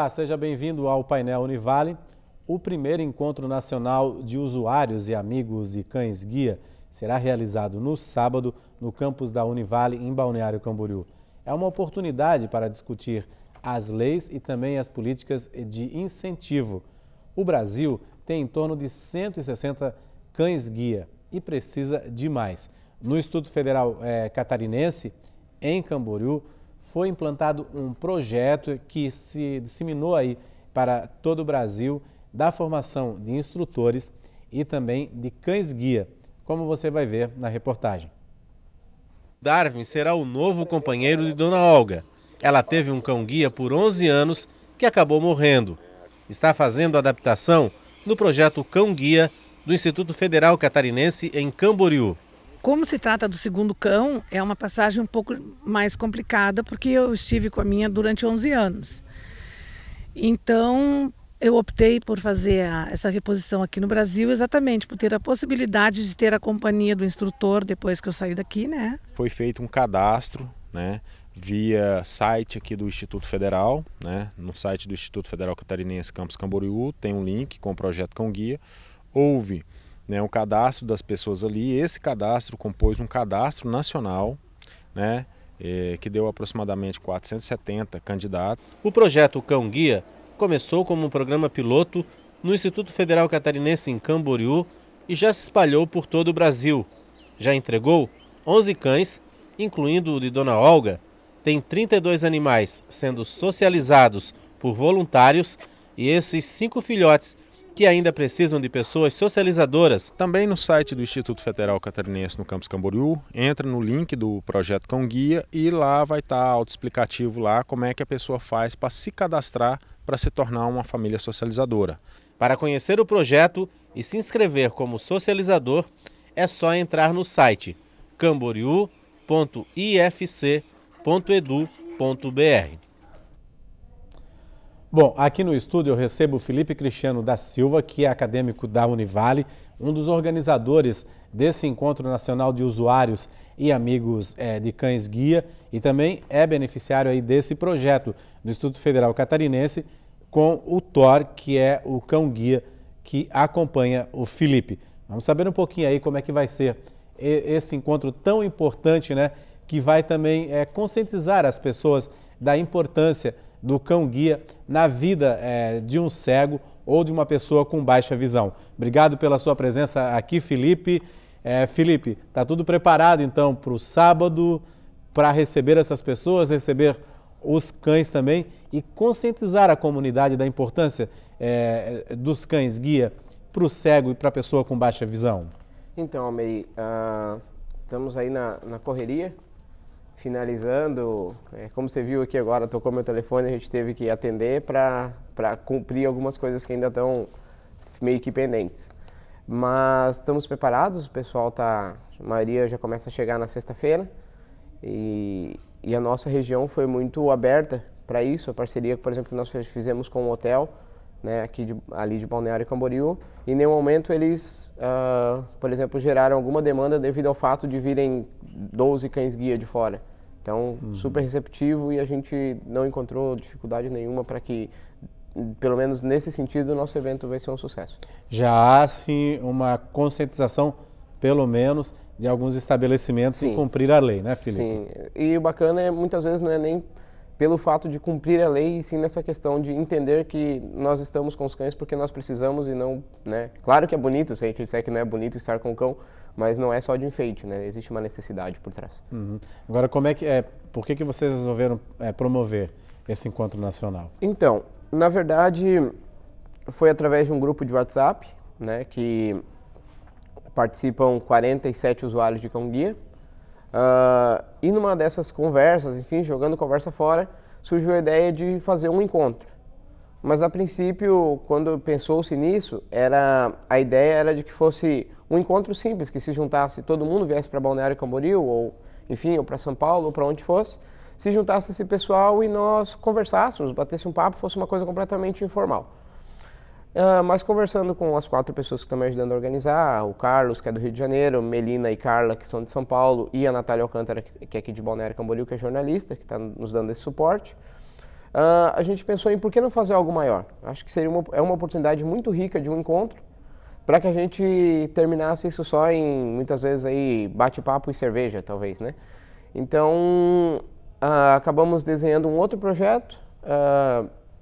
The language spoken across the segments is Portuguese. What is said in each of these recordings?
Olá, seja bem-vindo ao painel Univale. O primeiro encontro nacional de usuários e amigos de cães guia será realizado no sábado no campus da Univale em Balneário Camboriú. É uma oportunidade para discutir as leis e também as políticas de incentivo. O Brasil tem em torno de 160 cães guia e precisa de mais. No Instituto Federal é, Catarinense, em Camboriú, foi implantado um projeto que se disseminou aí para todo o Brasil da formação de instrutores e também de cães-guia, como você vai ver na reportagem. Darwin será o novo companheiro de Dona Olga. Ela teve um cão-guia por 11 anos que acabou morrendo. Está fazendo adaptação no projeto Cão-Guia do Instituto Federal Catarinense em Camboriú. Como se trata do segundo cão, é uma passagem um pouco mais complicada, porque eu estive com a minha durante 11 anos. Então, eu optei por fazer a, essa reposição aqui no Brasil exatamente por ter a possibilidade de ter a companhia do instrutor depois que eu saí daqui, né? Foi feito um cadastro, né? via site aqui do Instituto Federal, né? no site do Instituto Federal Catarinense Campus Camboriú, tem um link com o projeto Cão Guia. Houve né, um cadastro das pessoas ali. Esse cadastro compôs um cadastro nacional, né, eh, que deu aproximadamente 470 candidatos. O projeto Cão Guia começou como um programa piloto no Instituto Federal Catarinense em Camboriú e já se espalhou por todo o Brasil. Já entregou 11 cães, incluindo o de Dona Olga. Tem 32 animais sendo socializados por voluntários e esses cinco filhotes que ainda precisam de pessoas socializadoras. Também no site do Instituto Federal Catarinense no Campus Camboriú, entra no link do projeto Cão Guia e lá vai estar tá autoexplicativo lá como é que a pessoa faz para se cadastrar para se tornar uma família socializadora. Para conhecer o projeto e se inscrever como socializador, é só entrar no site camboriú.ifc.edu.br. Bom, aqui no estúdio eu recebo o Felipe Cristiano da Silva, que é acadêmico da Univale, um dos organizadores desse Encontro Nacional de Usuários e Amigos é, de Cães Guia e também é beneficiário aí desse projeto do Instituto Federal Catarinense com o Thor, que é o cão guia que acompanha o Felipe. Vamos saber um pouquinho aí como é que vai ser esse encontro tão importante, né? Que vai também é, conscientizar as pessoas da importância do cão-guia na vida é, de um cego ou de uma pessoa com baixa visão. Obrigado pela sua presença aqui, Felipe. É, Felipe, está tudo preparado então para o sábado, para receber essas pessoas, receber os cães também e conscientizar a comunidade da importância é, dos cães guia para o cego e para a pessoa com baixa visão? Então, amei. uh, ah, estamos aí na, na correria finalizando, é, como você viu aqui agora, tocou meu telefone, a gente teve que atender para cumprir algumas coisas que ainda estão meio que pendentes. Mas estamos preparados, o pessoal tá, a maioria já começa a chegar na sexta-feira e, e a nossa região foi muito aberta para isso, a parceria, por exemplo, que nós fizemos com o hotel, né, aqui de, ali de Balneário Camboriú. E em nenhum momento eles, uh, por exemplo, geraram alguma demanda devido ao fato de virem 12 cães-guia de fora. Então, uhum. super receptivo e a gente não encontrou dificuldade nenhuma para que, pelo menos nesse sentido, o nosso evento vai ser um sucesso. Já há, sim, uma conscientização, pelo menos, de alguns estabelecimentos sim. em cumprir a lei, né, Felipe? Sim, e o bacana é muitas vezes não é nem pelo fato de cumprir a lei e sim nessa questão de entender que nós estamos com os cães porque nós precisamos e não, né? Claro que é bonito, se a gente disser que não é bonito estar com o cão, mas não é só de enfeite, né? Existe uma necessidade por trás. Uhum. Agora, como é que é? Por que que vocês resolveram é, promover esse encontro nacional? Então, na verdade, foi através de um grupo de WhatsApp, né? Que participam 47 usuários de cão guia Uh, e numa dessas conversas, enfim, jogando conversa fora, surgiu a ideia de fazer um encontro. Mas a princípio, quando pensou-se nisso, era a ideia era de que fosse um encontro simples, que se juntasse todo mundo, viesse para Balneário Camboriú, ou enfim, ou para São Paulo, ou para onde fosse, se juntasse esse pessoal e nós conversássemos, batesse um papo, fosse uma coisa completamente informal. Uh, mas conversando com as quatro pessoas que estão me ajudando a organizar, o Carlos, que é do Rio de Janeiro, Melina e Carla, que são de São Paulo, e a Natália Alcântara, que é aqui de Balneário Camboriú, que é jornalista, que está nos dando esse suporte, uh, a gente pensou em por que não fazer algo maior. Acho que seria uma, é uma oportunidade muito rica de um encontro, para que a gente terminasse isso só em, muitas vezes, aí bate-papo e cerveja, talvez, né? Então, uh, acabamos desenhando um outro projeto,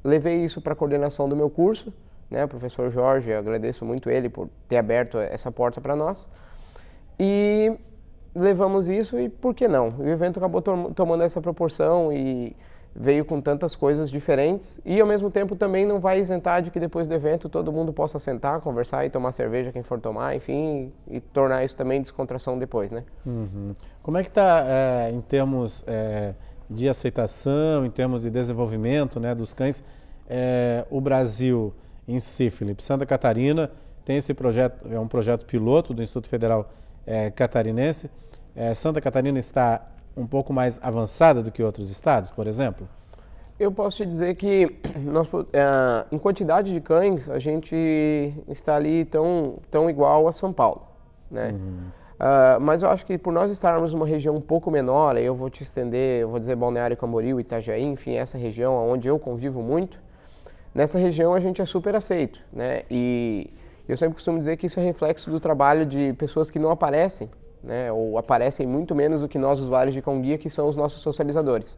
levei isso para a coordenação do meu curso, né, o professor Jorge, agradeço muito ele por ter aberto essa porta para nós. E levamos isso e por que não? o evento acabou tom tomando essa proporção e veio com tantas coisas diferentes e ao mesmo tempo também não vai isentar de que depois do evento todo mundo possa sentar, conversar e tomar cerveja quem for tomar, enfim, e tornar isso também descontração depois, né? Uhum. Como é que está é, eh, em termos é, de aceitação, em termos de desenvolvimento, né, dos cães, é, o Brasil? em si, Felipe. Santa Catarina tem esse projeto, é um projeto piloto do Instituto Federal é, Catarinense. É, Santa Catarina está um pouco mais avançada do que outros estados, por exemplo? Eu posso te dizer que nós, é, em quantidade de cães a gente está ali tão, tão igual a São Paulo, né? Uhum. Uh, mas eu acho que por nós estarmos numa região um pouco menor, eu vou te estender, eu vou dizer Balneário Camboriú, Itajaí, enfim, essa região onde eu convivo muito, nessa região a gente é super aceito, né? E eu sempre costumo dizer que isso é reflexo do trabalho de pessoas que não aparecem, né? Ou aparecem muito menos do que nós, usuários de Conguia, que são os nossos socializadores.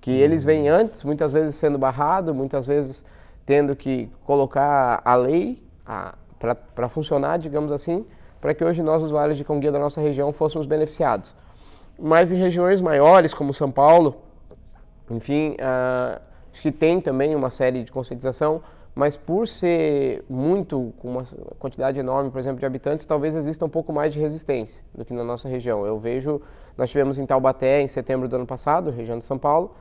Que hum. eles vêm antes, muitas vezes sendo barrado, muitas vezes tendo que colocar a lei para funcionar, digamos assim, para que hoje nós, usuários de Conguia da nossa região, fôssemos beneficiados. Mas em regiões maiores, como São Paulo, enfim, uh, Acho que tem também uma série de conscientização, mas por ser muito, com uma quantidade enorme, por exemplo, de habitantes, talvez exista um pouco mais de resistência do que na nossa região. Eu vejo, nós tivemos em Taubaté em setembro do ano passado, região de São Paulo,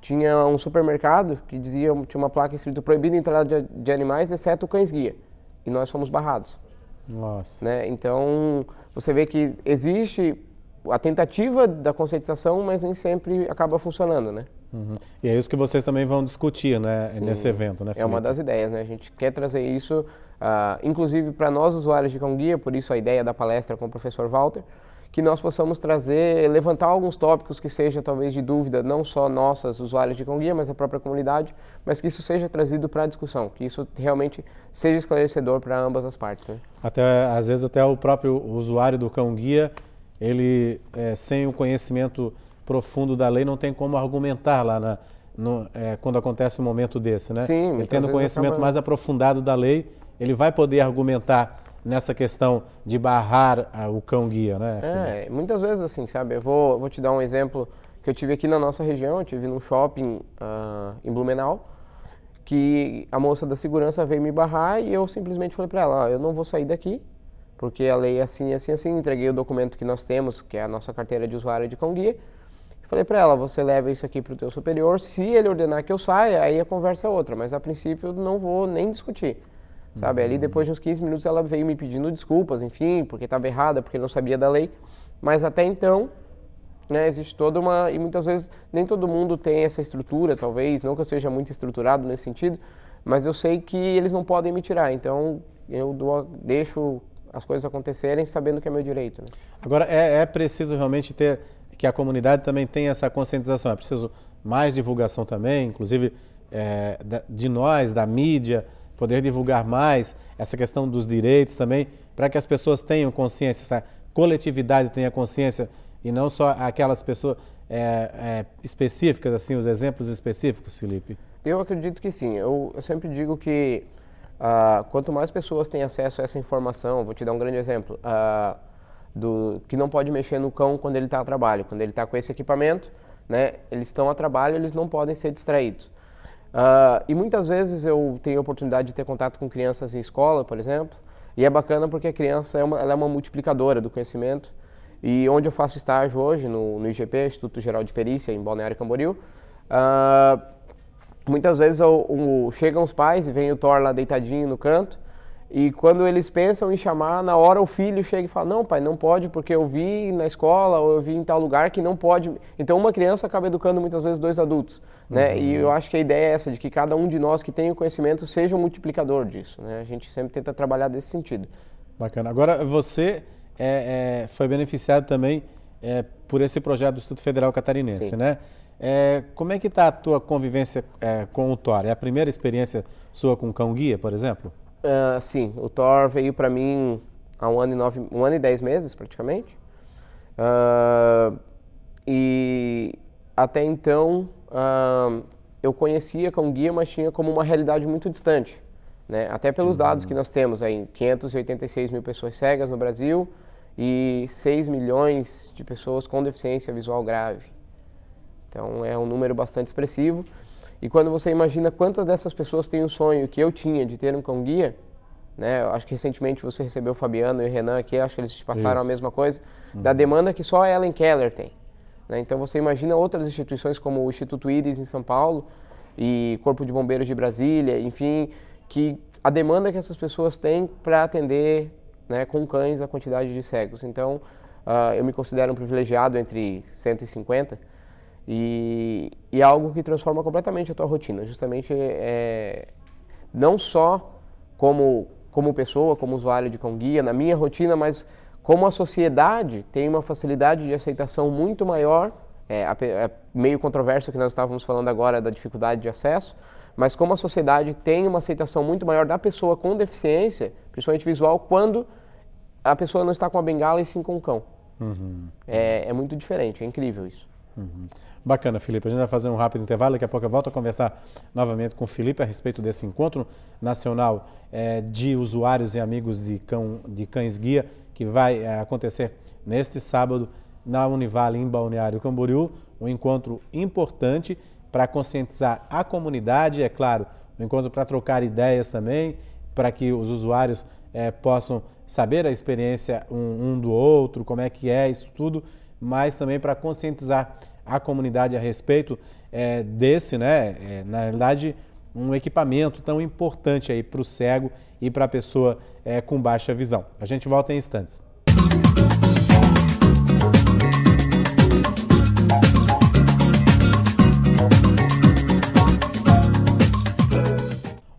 tinha um supermercado que dizia, tinha uma placa escrito proibido entrada de, de, animais, exceto cães-guia. E nós fomos barrados. Nossa. Né? Então, você vê que existe a tentativa da conscientização, mas nem sempre acaba funcionando, né? Uhum. E é isso que vocês também vão discutir né, nesse evento, né, Felipe? É uma das ideias, né? A gente quer trazer isso, uh, inclusive para nós usuários de Cão Guia, por isso a ideia da palestra com o professor Walter, que nós possamos trazer, levantar alguns tópicos que seja talvez de dúvida, não só nossas usuários de Cão Guia, mas da própria comunidade, mas que isso seja trazido para a discussão, que isso realmente seja esclarecedor para ambas as partes. Né? Até, às vezes até o próprio usuário do Cão Guia, ele é, sem o conhecimento profundo da lei não tem como argumentar lá na, no, é, quando acontece um momento desse, né? Sim, ele tendo conhecimento acaba... mais aprofundado da lei, ele vai poder argumentar nessa questão de barrar a, o cão guia, né? É, muitas vezes assim, sabe? Eu vou, vou te dar um exemplo que eu tive aqui na nossa região, eu tive num shopping uh, em Blumenau, que a moça da segurança veio me barrar e eu simplesmente falei para ela, eu não vou sair daqui, porque a lei é assim, assim, assim, entreguei o documento que nós temos, que é a nossa carteira de usuário de cão guia, Falei para ela, você leva isso aqui para o teu superior, se ele ordenar que eu saia, aí a conversa é outra, mas a princípio eu não vou nem discutir. Sabe, ali depois de uns 15 minutos ela veio me pedindo desculpas, enfim, porque estava errada, porque não sabia da lei. Mas até então, né, existe toda uma... E muitas vezes nem todo mundo tem essa estrutura, talvez, não que eu seja muito estruturado nesse sentido, mas eu sei que eles não podem me tirar, então eu dou, deixo as coisas acontecerem sabendo que é meu direito. Né? Agora, é, é preciso realmente ter que a comunidade também tenha essa conscientização. É preciso mais divulgação também, inclusive é, de nós, da mídia, poder divulgar mais essa questão dos direitos também, para que as pessoas tenham consciência, essa coletividade tenha consciência e não só aquelas pessoas é, é, específicas, assim, os exemplos específicos, Felipe. Eu acredito que sim. Eu, eu sempre digo que uh, quanto mais pessoas têm acesso a essa informação, vou te dar um grande exemplo. Uh, do que não pode mexer no cão quando ele está a trabalho. Quando ele está com esse equipamento, né, eles estão a trabalho, eles não podem ser distraídos. Uh, e muitas vezes eu tenho a oportunidade de ter contato com crianças em escola, por exemplo, e é bacana porque a criança é uma, ela é uma multiplicadora do conhecimento. E onde eu faço estágio hoje, no, no IGP, Instituto Geral de Perícia, em Balneário Camboriú, uh, muitas vezes eu, eu, chegam os pais e vem o Thor lá deitadinho no canto, e quando eles pensam em chamar, na hora o filho chega e fala: Não, pai, não pode, porque eu vi na escola ou eu vi em tal lugar que não pode. Então, uma criança acaba educando muitas vezes dois adultos. Né? Uhum. E eu acho que a ideia é essa, de que cada um de nós que tem o conhecimento seja um multiplicador disso. Né? A gente sempre tenta trabalhar desse sentido. Bacana. Agora, você é, é, foi beneficiado também é, por esse projeto do Instituto Federal Catarinense, Sim. né? É, como é que está a tua convivência é, com o Thor? É a primeira experiência sua com o cão-guia, por exemplo? Uh, sim, o Thor veio para mim há um ano e nove, um ano e dez meses praticamente. Uh, e até então uh, eu conhecia com guia, mas tinha como uma realidade muito distante, né? Até pelos uhum. dados que uhum. nós temos aí, 586 mil pessoas cegas no Brasil e 6 milhões de pessoas com deficiência visual grave. Então é um número bastante expressivo e quando você imagina quantas dessas pessoas têm o um sonho que eu tinha de ter um cão guia, né? Eu acho que recentemente você recebeu o Fabiano e o Renan aqui, acho que eles te passaram Isso. a mesma coisa, uhum. da demanda que só a Ellen Keller tem. Né? Então você imagina outras instituições como o Instituto Iris em São Paulo e Corpo de Bombeiros de Brasília, enfim, que a demanda que essas pessoas têm para atender né, com cães a quantidade de cegos. Então uh, eu me considero um privilegiado entre 150 e, e é algo que transforma completamente a tua rotina, justamente é, não só como, como pessoa, como usuário de Conguia, na minha rotina, mas como a sociedade tem uma facilidade de aceitação muito maior, é, é meio controverso que nós estávamos falando agora da dificuldade de acesso, mas como a sociedade tem uma aceitação muito maior da pessoa com deficiência, principalmente visual, quando a pessoa não está com a bengala e sim com o cão. Uhum. É, é, muito diferente, é incrível isso. Uhum. Bacana, Felipe. A gente vai fazer um rápido intervalo, daqui a pouco eu volto a conversar novamente com o Felipe a respeito desse encontro nacional eh, de usuários e amigos de, cão, de cães guia, que vai eh, acontecer neste sábado na Univale, em Balneário Camboriú. Um encontro importante para conscientizar a comunidade, é claro, um encontro para trocar ideias também, para que os usuários eh, possam saber a experiência um, um do outro, como é que é isso tudo, mas também para conscientizar à comunidade a respeito é, desse, né, é, na realidade, um equipamento tão importante aí para o cego e para a pessoa é, com baixa visão. A gente volta em instantes.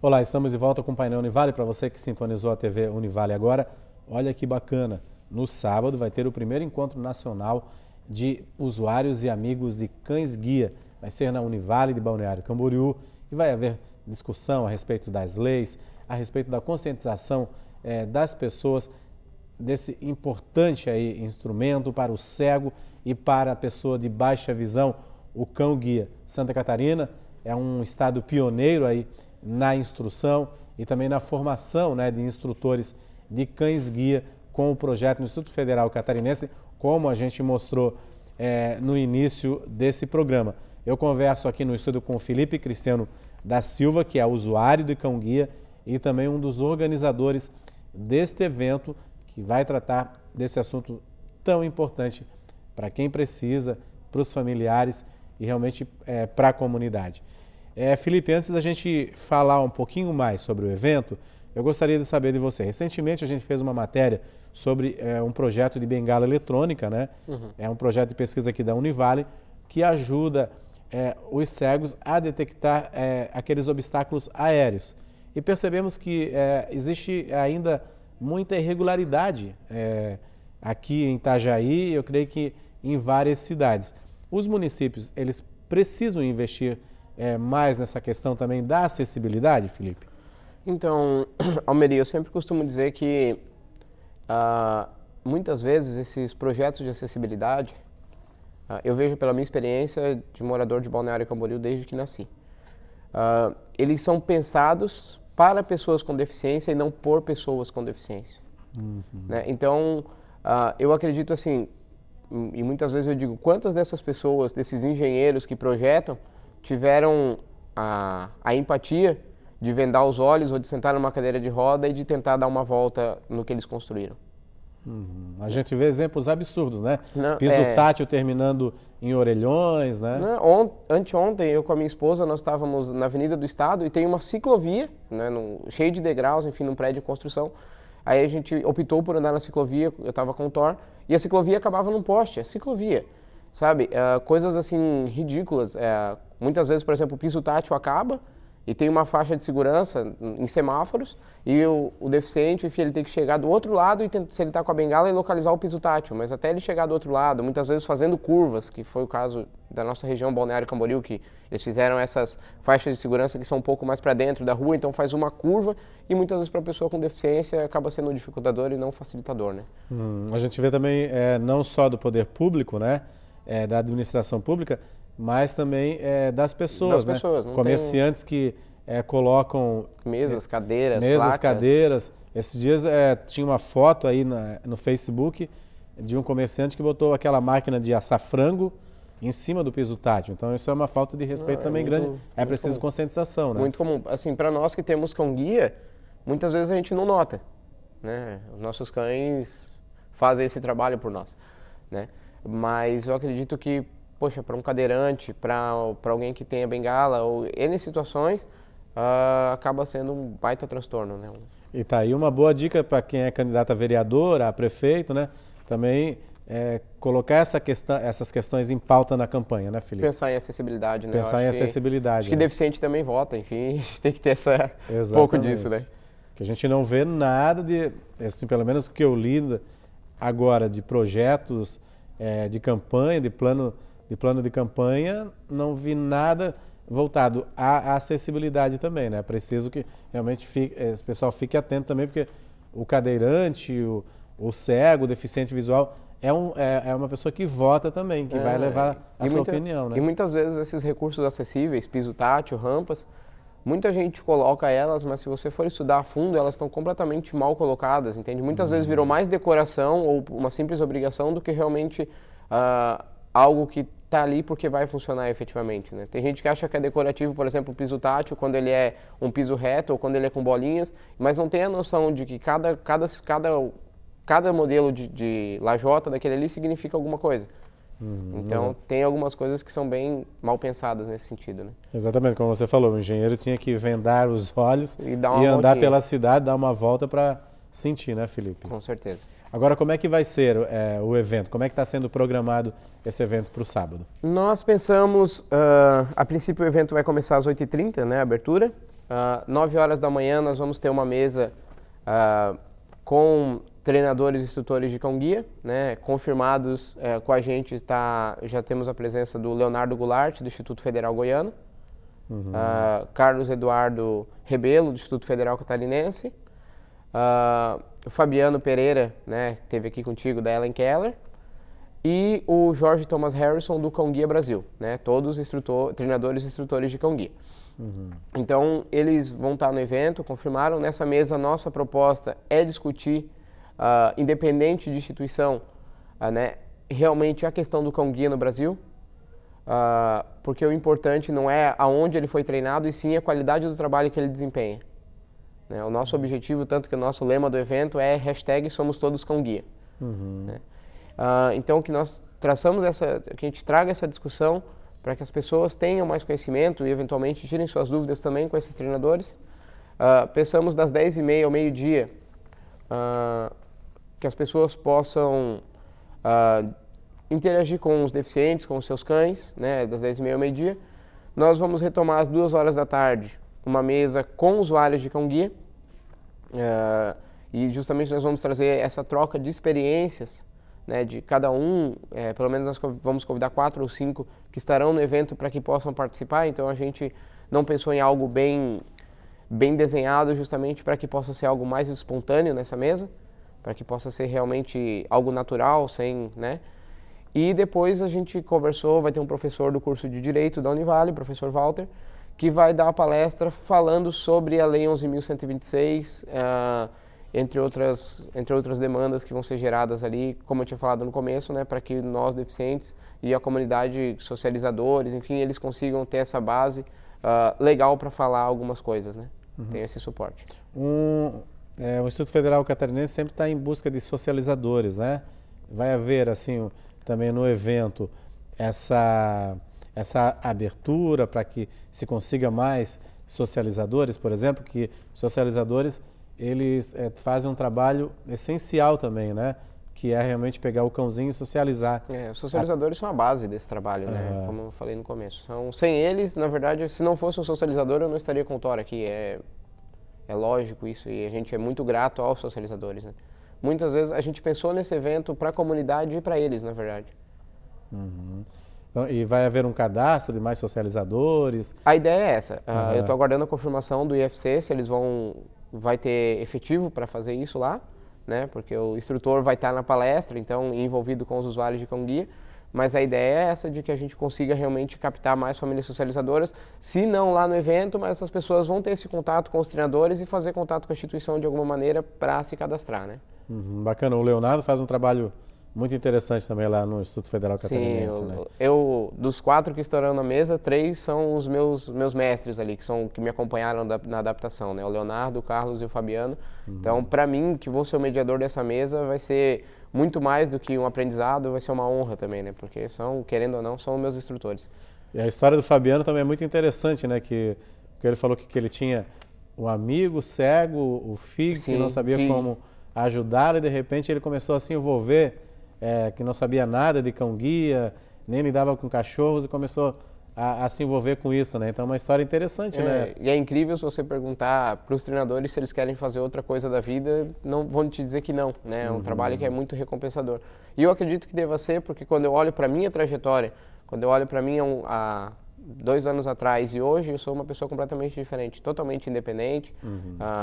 Olá, estamos de volta com o painel Univale. Para você que sintonizou a TV Univale agora, olha que bacana. No sábado vai ter o primeiro encontro nacional de usuários e amigos de cães guia. Vai ser na Univale de Balneário Camboriú e vai haver discussão a respeito das leis, a respeito da conscientização eh, das pessoas desse importante aí instrumento para o cego e para a pessoa de baixa visão, o cão guia. Santa Catarina é um estado pioneiro aí na instrução e também na formação né, de instrutores de cães guia com o projeto do Instituto Federal Catarinense, como a gente mostrou é, no início desse programa. Eu converso aqui no estúdio com o Felipe Cristiano da Silva, que é usuário do Cão Guia e também um dos organizadores deste evento, que vai tratar desse assunto tão importante para quem precisa, para os familiares e realmente é, para a comunidade. É, Felipe, antes da gente falar um pouquinho mais sobre o evento, eu gostaria de saber de você. Recentemente a gente fez uma matéria sobre é, um projeto de bengala eletrônica, né? Uhum. É um projeto de pesquisa aqui da Univale que ajuda é, os cegos a detectar é, aqueles obstáculos aéreos. E percebemos que é, existe ainda muita irregularidade é, aqui em Itajaí, eu creio que em várias cidades. Os municípios, eles precisam investir é, mais nessa questão também da acessibilidade, Felipe? Então, Almeria, eu sempre costumo dizer que ah, muitas vezes esses projetos de acessibilidade, ah, eu vejo pela minha experiência de morador de Balneário Camboriú desde que nasci, ah, eles são pensados para pessoas com deficiência e não por pessoas com deficiência. Uhum. Né? Então, eu acredito assim, e muitas vezes eu digo, quantas dessas pessoas, desses engenheiros que projetam, tiveram a, a empatia de vendar os olhos ou de sentar numa cadeira de roda e de tentar dar uma volta no que eles construíram. Uhum. A gente vê exemplos absurdos, né? Não, Piso é... tátil terminando em orelhões, né? Não, anteontem, eu com a minha esposa, nós estávamos na Avenida do Estado e tem uma ciclovia, né, cheio de degraus, enfim, num prédio de construção. Aí a gente optou por andar na ciclovia, eu estava com o Thor, e a ciclovia acabava num poste, é ciclovia, sabe? Uh, coisas assim ridículas. Uh, muitas vezes, por exemplo, o piso tátil acaba, e tem uma faixa de segurança em semáforos e o, o deficiente, enfim, ele tem que chegar do outro lado e tenta, se ele está com a bengala e localizar o piso tátil. Mas até ele chegar do outro lado, muitas vezes fazendo curvas, que foi o caso da nossa região Balneário Camboriú, que eles fizeram essas faixas de segurança que são um pouco mais para dentro da rua, então faz uma curva e muitas vezes para a pessoa com deficiência acaba sendo um dificultador e não um facilitador, né? Hum, a gente vê também é, não só do poder público, né, é, da administração pública, mas também é, das pessoas, das né? pessoas comerciantes tem... que é, colocam é, mesas, cadeiras, mesas, placas. cadeiras. Esses dias é, tinha uma foto aí na, no Facebook de um comerciante que botou aquela máquina de assar frango em cima do piso tátil. Então isso é uma falta de respeito Não, ah, é também muito, grande. É preciso comum. conscientização, né? Muito comum. Assim, para nós que temos cão guia, muitas vezes a gente não nota, né? Os nossos cães fazem esse trabalho por nós, né? Mas eu acredito que poxa, para um cadeirante, para alguém que tenha bengala, ou N situações, uh, acaba sendo um baita transtorno, né? E tá aí uma boa dica para quem é candidato a vereador, a prefeito, né? Também é, colocar essa questão, essas questões em pauta na campanha, né, Felipe? Pensar em acessibilidade, né? Pensar em acessibilidade. Que, acho né? que deficiente também vota, enfim, tem que ter essa, pouco disso, né? Que a gente não vê nada de, assim, pelo menos o que eu li agora, de projetos é, de campanha, de plano de plano de campanha, não vi nada voltado à acessibilidade também, né? É preciso que realmente fique, eh, esse pessoal fique atento também, porque o cadeirante, o, o cego, o deficiente visual, é, um, é, é, uma pessoa que vota também, que é, vai levar a sua muita, opinião, né? E muitas vezes esses recursos acessíveis, piso tátil, rampas, muita gente coloca elas, mas se você for estudar a fundo, elas estão completamente mal colocadas, entende? Muitas uhum. vezes virou uhum. mais decoração ou uma simples obrigação do que realmente uh, algo que tá ali porque vai funcionar efetivamente, né? Tem gente que acha que é decorativo, por exemplo, o piso tátil, quando ele é um piso reto ou quando ele é com bolinhas, mas não tem a noção de que cada, cada, cada, cada modelo de, de lajota daquele ali significa alguma coisa. Hum, então exatamente. tem algumas coisas que são bem mal pensadas nesse sentido, né? Exatamente, como você falou, o engenheiro tinha que vendar os olhos e, e andar pela cidade, dar uma volta para sentir, né, Felipe? Com certeza. Agora, como é que vai ser é, o evento? Como é que está sendo programado esse evento para o sábado? Nós pensamos, uh, a princípio o evento vai começar às 8h30, né, a abertura. Uh, ah, 9 horas da manhã nós vamos ter uma mesa uh, com treinadores e instrutores de cão-guia, né, confirmados uh, com a gente, está, já temos a presença do Leonardo Goulart, do Instituto Federal Goiano, uhum. Carlos Eduardo Rebelo, do Instituto Federal Catarinense, o Fabiano Pereira, né, que teve aqui contigo, da Ellen Keller, e o Jorge Thomas Harrison do Cão Guia Brasil, né, todos instrutor, treinadores e instrutores de Cão Guia. Uhum. Então, eles vão estar no evento, confirmaram. Nessa mesa, nossa proposta é discutir, uh, independente de instituição, uh, né, realmente a questão do cão guia no Brasil, uh, porque o importante não é aonde ele foi treinado, e sim a qualidade do trabalho que ele desempenha. Né? O nosso objetivo, tanto que o nosso lema do evento é hashtag somos todos com guia. Uhum. Né? Uh, então que nós traçamos essa, que a gente traga essa discussão para que as pessoas tenham mais conhecimento e eventualmente tirem suas dúvidas também com esses treinadores. Uh, pensamos das 10h30 ao meio-dia uh, que as pessoas possam uh, interagir com os deficientes, com os seus cães, né, das 10h30 ao meio-dia. Nós vamos retomar às 2 horas da tarde uma mesa com usuários de Cão Uh, e justamente nós vamos trazer essa troca de experiências né, de cada um, é, pelo menos nós vamos convidar quatro ou cinco que estarão no evento para que possam participar. Então a gente não pensou em algo bem, bem desenhado justamente para que possa ser algo mais espontâneo nessa mesa, para que possa ser realmente algo natural, sem, né? E depois a gente conversou, vai ter um professor do curso de Direito da Univale, professor Walter, que vai dar uma palestra falando sobre a Lei 11.126, uh, eh, entre, outras, entre outras demandas que vão ser geradas ali, como eu tinha falado no começo, né, para que nós deficientes e a comunidade socializadores, enfim, eles consigam ter essa base uh, legal para falar algumas coisas, né? Uhum. Tem esse suporte. Um, é, o Instituto Federal Catarinense sempre está em busca de socializadores, né? Vai haver, assim, também no evento, essa essa abertura para que se consiga mais socializadores, por exemplo, que socializadores eles é, fazem um trabalho essencial também, né? Que é realmente pegar o cãozinho e socializar. É, os socializadores a... são a base desse trabalho, né? Uhum. Como eu falei no começo. São, sem eles, na verdade, se não fosse um socializador, eu não estaria com o Thor aqui. É, é lógico isso, e a gente é muito grato aos socializadores, né? Muitas vezes a gente pensou nesse evento para a comunidade e para eles, na verdade. Uhum. Então, e vai haver um cadastro de mais socializadores? A ideia é essa. Uhum. Eu estou aguardando a confirmação do IFC, se eles vão... Vai ter efetivo para fazer isso lá, né? Porque o instrutor vai estar tá na palestra, então envolvido com os usuários de cão Mas a ideia é essa de que a gente consiga realmente captar mais famílias socializadoras, se não lá no evento, mas as pessoas vão ter esse contato com os treinadores e fazer contato com a instituição de alguma maneira para se cadastrar, né? Uhum, bacana. O Leonardo faz um trabalho muito interessante também lá no Instituto Federal Catarinense, Sim, eu, né? eu, dos quatro que estouraram na mesa, três são os meus, meus mestres ali, que são que me acompanharam da, na adaptação, né? O Leonardo, o Carlos e o Fabiano. Uhum. Então, para mim, que vou ser o mediador dessa mesa, vai ser muito mais do que um aprendizado, vai ser uma honra também, né? Porque são, querendo ou não, são meus instrutores. E a história do Fabiano também é muito interessante, né? Que, que ele falou que, que ele tinha um amigo cego, o filho, Sim, que não sabia filho. como ajudar, e de repente ele começou a se assim, envolver é, que não sabia nada de cão-guia, nem lidava com cachorros e começou a, a, se envolver com isso, né? Então é uma história interessante, é, né? E é incrível se você perguntar para os treinadores se eles querem fazer outra coisa da vida, não vão te dizer que não, né? É um uhum. trabalho que é muito recompensador. E eu acredito que deva ser, porque quando eu olho para minha trajetória, quando eu olho para mim é a, dois anos atrás e hoje eu sou uma pessoa completamente diferente, totalmente independente, uhum.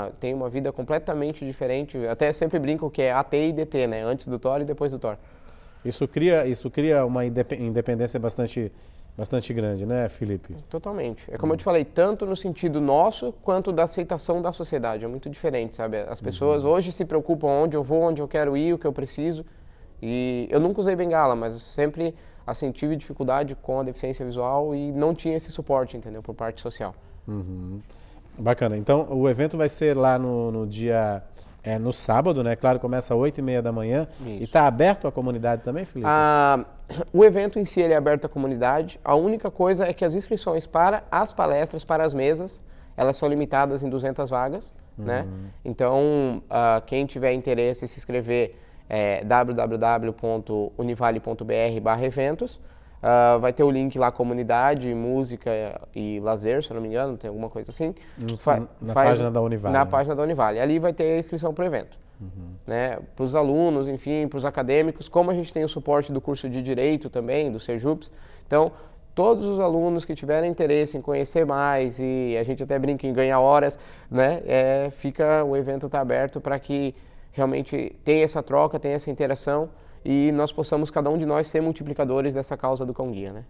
uh, tenho uma vida completamente diferente. Até sempre brinco que é AT e DT, né? Antes do Thor e depois do Thor. Isso cria, isso cria uma independência bastante, bastante grande, né, Felipe? Totalmente. É como uhum. eu te falei, tanto no sentido nosso quanto da aceitação da sociedade. É muito diferente, sabe? As uhum. pessoas uhum. hoje se preocupam onde eu vou, onde eu quero ir, o que eu preciso. E eu nunca usei bengala, mas sempre assim, tive dificuldade com a deficiência visual e não tinha esse suporte, entendeu? Por parte social. Uhum. Bacana. Então, o evento vai ser lá no, no dia... É, no sábado, né? Claro, começa às 8h30 da manhã. Isso. E está aberto à comunidade também, Felipe? Ah, o evento em si ele é aberto à comunidade. A única coisa é que as inscrições para as palestras, para as mesas, elas são limitadas em 200 vagas, né? uhum. né? Então, ah, quem tiver interesse em se inscrever é, www.univale.br/eventos. Uh, ah, vai ter o link lá, comunidade, música e lazer, se eu não me engano, tem alguma coisa assim. Fa na faz, página da Univale. Na né? página da Univale. Ali vai ter a inscrição para o evento. Uhum. Né? Para os alunos, enfim, para os acadêmicos, como a gente tem o suporte do curso de Direito também, do Sejups. Então, todos os alunos que tiverem interesse em conhecer mais e a gente até brinca em ganhar horas, né? É, fica, o evento está aberto para que realmente tem essa troca, tem essa interação e nós possamos, cada um de nós, ser multiplicadores dessa causa do Cão Guia, né?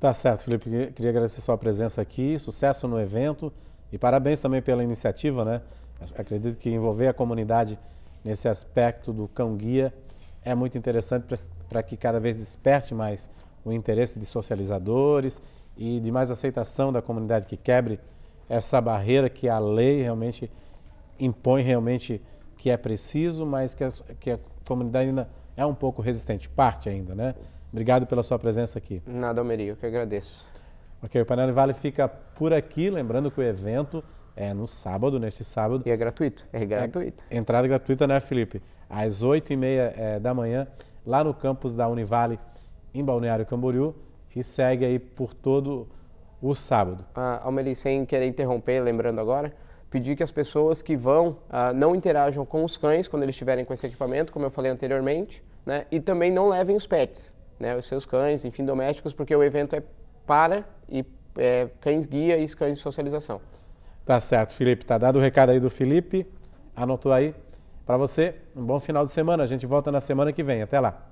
Tá certo, Felipe. Queria agradecer sua presença aqui, sucesso no evento e parabéns também pela iniciativa, né? Acredito que envolver a comunidade nesse aspecto do Cão Guia é muito interessante para que cada vez desperte mais o interesse de socializadores e de mais aceitação da comunidade que quebre essa barreira que a lei realmente impõe realmente que é preciso, mas que a, que a comunidade ainda é um pouco resistente, parte ainda, né? Obrigado pela sua presença aqui. Nada, Almeri, eu que agradeço. Ok, o Painel Vale fica por aqui, lembrando que o evento é no sábado, neste sábado. E é gratuito, é gratuito. É, entrada gratuita, né, Felipe? Às 8h30 é, da manhã, lá no campus da Univale, em Balneário Camboriú, e segue aí por todo o sábado. Ah, Almeri, sem querer interromper, lembrando agora, pedir que as pessoas que vão ah, não interajam com os cães quando eles estiverem com esse equipamento, como eu falei anteriormente, né? E também não levem os pets, né? Os seus cães, enfim, domésticos, porque o evento é para e é, cães guia e cães de socialização. Tá certo, Felipe. Tá dado o recado aí do Felipe. Anotou aí para você. Um bom final de semana. A gente volta na semana que vem. Até lá.